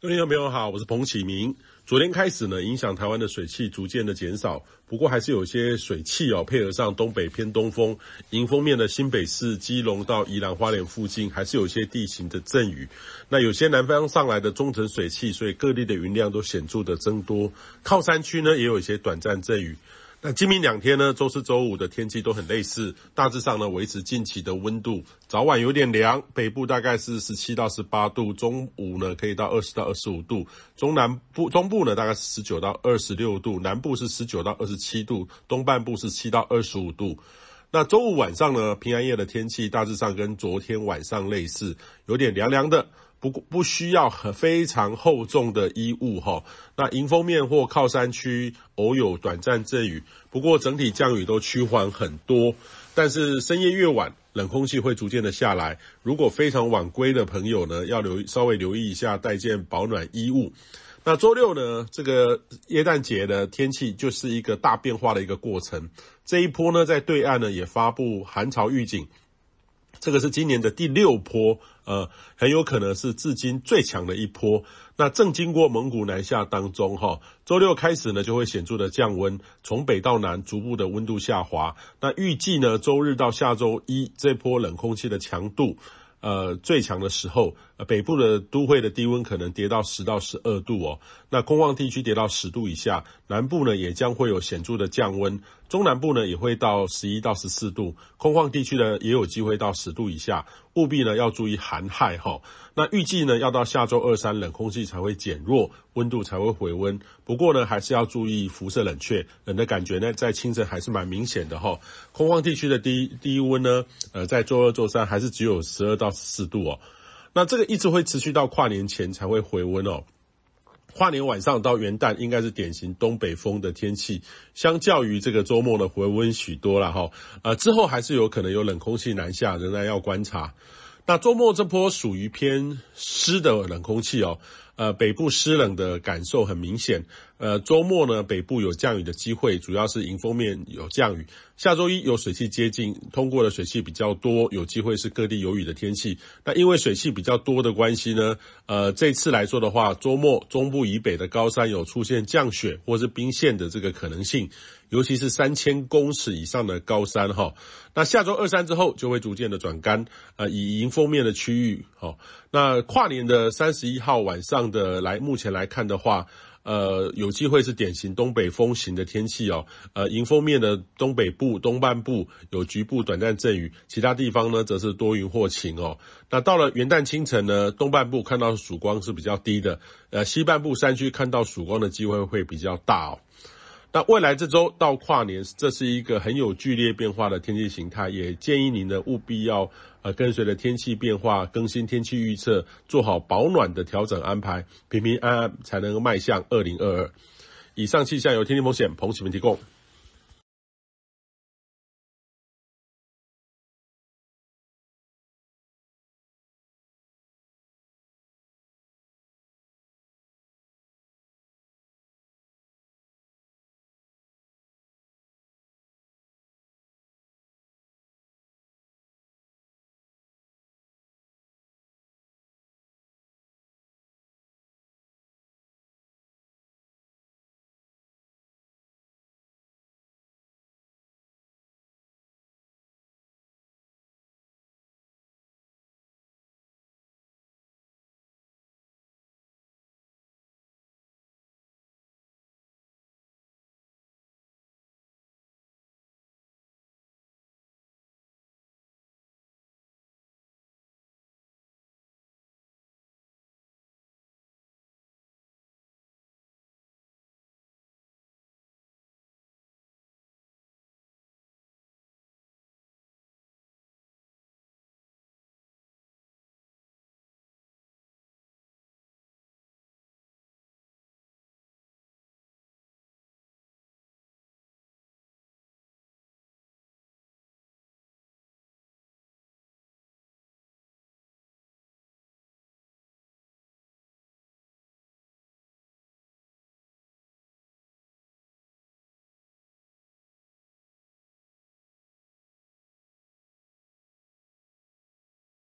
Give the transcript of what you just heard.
各位朋友好，我是彭启明。昨天开始呢，影响台湾的水汽逐渐的减少，不过还是有一些水汽哦，配合上东北偏东风，迎风面的新北市基隆到宜兰花莲附近，还是有些地形的阵雨。那有些南方上来的中层水汽，所以各地的云量都显著的增多，靠山区呢也有一些短暂阵雨。那今明两天呢？周四、周五的天气都很类似，大致上呢维持近期的温度，早晚有点凉。北部大概是十七到十八度，中午呢可以到二十到二十五度。中南部、中部呢大概是十九到二十六度，南部是十九到二十七度，东半部是七到二十五度。那周五晚上呢？平安夜的天气大致上跟昨天晚上类似，有点凉凉的。不不需要很非常厚重的衣物哈，那迎风面或靠山区偶有短暂阵雨，不过整体降雨都趋缓很多。但是深夜越晚，冷空气会逐渐的下来，如果非常晚归的朋友呢，要留稍微留意一下，带件保暖衣物。那周六呢，这个耶诞节的天气就是一个大变化的一个过程。这一波呢，在对岸呢也发布寒潮预警。这个是今年的第六波，呃，很有可能是至今最强的一波。那正经过蒙古南下当中，哈，周六开始呢就会显著的降温，从北到南逐步的温度下滑。那预计呢，周日到下周一这波冷空气的强度，呃，最强的时候。北部的都会的低温可能跌到十到十二度哦。那空旷地区跌到十度以下，南部呢也将会有显著的降温，中南部呢也会到十一到十四度，空旷地区呢也有机会到十度以下。务必呢要注意寒害哈。那预计呢要到下周二三冷空气才会减弱，温度才会回温。不过呢还是要注意辐射冷却，冷的感觉呢在清晨还是蛮明显的哈。空旷地区的低低温呢，呃，在周二周三还是只有十二到十四度哦。那这个一直会持续到跨年前才会回温哦，跨年晚上到元旦应该是典型东北风的天气，相较于这个周末的回温许多了哈，呃之后还是有可能有冷空气南下，仍然要观察。那周末这波属于偏湿的冷空气哦。呃，北部湿冷的感受很明显。呃，周末呢，北部有降雨的机会，主要是迎风面有降雨。下周一有水汽接近，通过的水汽比较多，有机会是各地有雨的天气。那因为水汽比较多的关系呢，呃，这次来说的话，周末中部以北的高山有出现降雪或是冰线的这个可能性，尤其是三千公尺以上的高山哈。那下周二三之后就会逐渐的转干，呃，以迎风面的区域哈。那跨年的三十一号晚上。的来，目前来看的话，呃，有机会是典型东北风型的天气哦。呃，迎风面的东北部、东半部有局部短暂阵雨，其他地方呢则是多云或晴哦。那到了元旦清晨呢，东半部看到曙光是比较低的，呃，西半部山区看到曙光的机会会比较大哦。那未来这周到跨年，这是一个很有剧烈变化的天气形态，也建议您呢务必要呃跟随着天气变化更新天气预测，做好保暖的调整安排，平平安安才能迈向二零二二。以上气象由天气风险，彭启明提供。